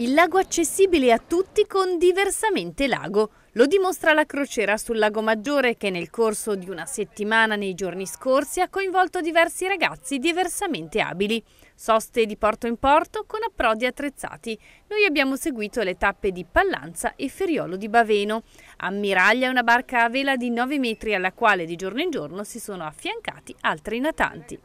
Il lago accessibile a tutti con Diversamente Lago. Lo dimostra la crociera sul Lago Maggiore che nel corso di una settimana nei giorni scorsi ha coinvolto diversi ragazzi diversamente abili. Soste di porto in porto con approdi attrezzati. Noi abbiamo seguito le tappe di Pallanza e Feriolo di Baveno. Ammiraglia una barca a vela di 9 metri alla quale di giorno in giorno si sono affiancati altri natanti.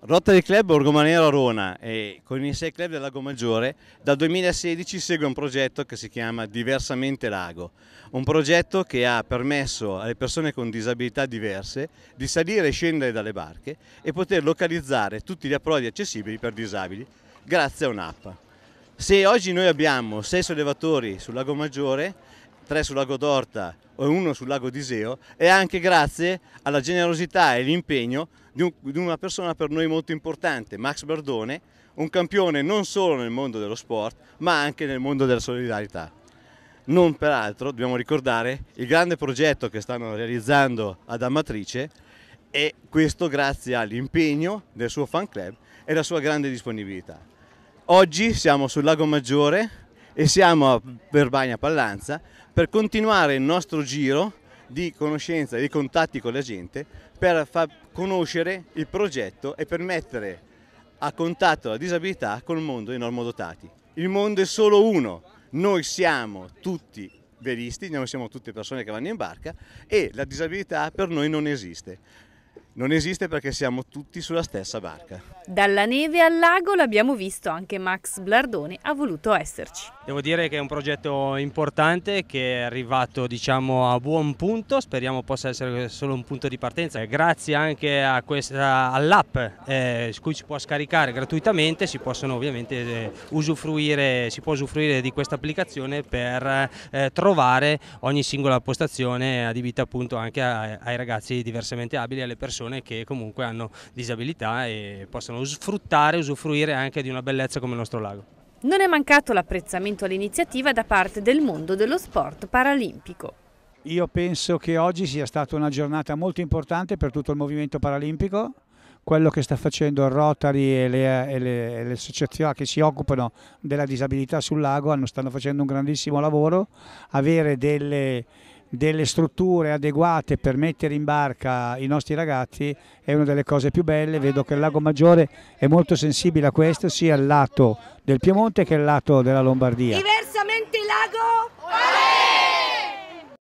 Rotary Club Orgomanera Rona e con i sei club del Lago Maggiore dal 2016 segue un progetto che si chiama Diversamente Lago, un progetto che ha permesso alle persone con disabilità diverse di salire e scendere dalle barche e poter localizzare tutti gli approdi accessibili per disabili grazie a un'app. Se oggi noi abbiamo sei sollevatori sul Lago Maggiore, tre sul Lago d'Orta e uno sul Lago d'Iseo, è anche grazie alla generosità e all'impegno di, un, di una persona per noi molto importante, Max Berdone, un campione non solo nel mondo dello sport, ma anche nel mondo della solidarietà. Non peraltro dobbiamo ricordare il grande progetto che stanno realizzando ad Amatrice e questo grazie all'impegno del suo fan club e alla sua grande disponibilità. Oggi siamo sul Lago Maggiore e siamo a Verbagna Pallanza per continuare il nostro giro di conoscenza e di contatti con la gente per far conoscere il progetto e per mettere a contatto la disabilità col mondo dei normodotati. Il mondo è solo uno, noi siamo tutti veristi, noi siamo tutte persone che vanno in barca e la disabilità per noi non esiste. Non esiste perché siamo tutti sulla stessa barca. Dalla neve al lago l'abbiamo visto, anche Max Blardone ha voluto esserci. Devo dire che è un progetto importante che è arrivato diciamo, a buon punto, speriamo possa essere solo un punto di partenza. Grazie anche all'app eh, su cui si può scaricare gratuitamente, si, eh, usufruire, si può usufruire di questa applicazione per eh, trovare ogni singola postazione adibita appunto anche a, ai ragazzi diversamente abili e alle persone persone che comunque hanno disabilità e possono sfruttare, usufruire anche di una bellezza come il nostro lago. Non è mancato l'apprezzamento all'iniziativa da parte del mondo dello sport paralimpico. Io penso che oggi sia stata una giornata molto importante per tutto il movimento paralimpico, quello che sta facendo il Rotary e le, e le, e le associazioni che si occupano della disabilità sul lago hanno, stanno facendo un grandissimo lavoro, avere delle delle strutture adeguate per mettere in barca i nostri ragazzi è una delle cose più belle, vedo che il Lago Maggiore è molto sensibile a questo sia al lato del Piemonte che al lato della Lombardia.